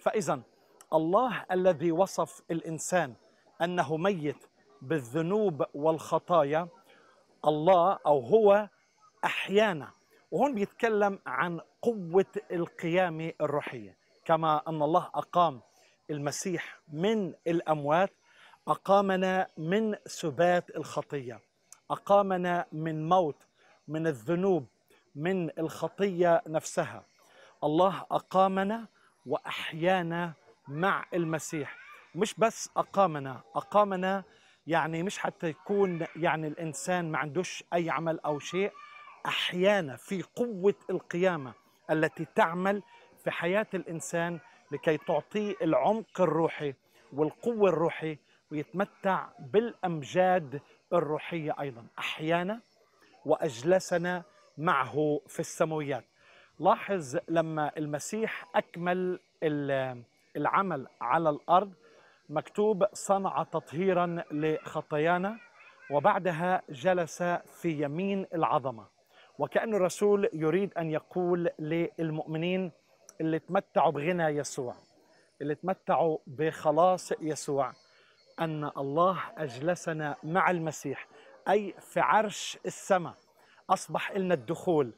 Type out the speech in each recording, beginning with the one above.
فإذا الله الذي وصف الإنسان أنه ميت بالذنوب والخطايا الله أو هو أحيانا وهون بيتكلم عن قوة القيامة الروحية كما أن الله أقام المسيح من الأموات أقامنا من سبات الخطية أقامنا من موت من الذنوب من الخطية نفسها الله أقامنا وأحيانا مع المسيح مش بس أقامنا أقامنا يعني مش حتى يكون يعني الإنسان ما عندوش أي عمل أو شيء أحيانا في قوة القيامة التي تعمل في حياة الإنسان لكي تعطيه العمق الروحي والقوة الروحي ويتمتع بالأمجاد الروحية أيضا أحيانا وأجلسنا معه في السماويات لاحظ لما المسيح أكمل العمل على الأرض مكتوب صنع تطهيرا لخطايانا وبعدها جلس في يمين العظمة وكأن الرسول يريد أن يقول للمؤمنين اللي تمتعوا بغنى يسوع اللي تمتعوا بخلاص يسوع أن الله أجلسنا مع المسيح أي في عرش السماء أصبح لنا الدخول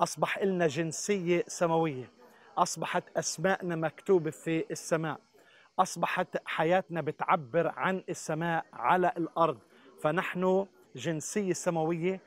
أصبح لنا جنسية سماوية أصبحت أسماءنا مكتوبة في السماء أصبحت حياتنا بتعبر عن السماء على الأرض فنحن جنسية سماوية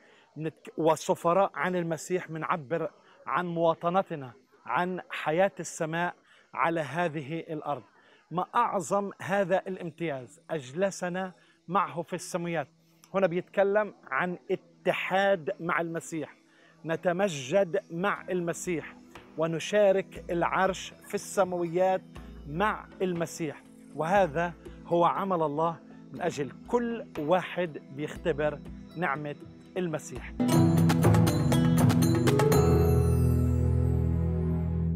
وسفراء عن المسيح بنعبر عن مواطنتنا عن حياة السماء على هذه الأرض ما أعظم هذا الامتياز أجلسنا معه في السماوات هنا بيتكلم عن اتحاد مع المسيح نتمجد مع المسيح ونشارك العرش في السماويات مع المسيح وهذا هو عمل الله من أجل كل واحد بيختبر نعمة المسيح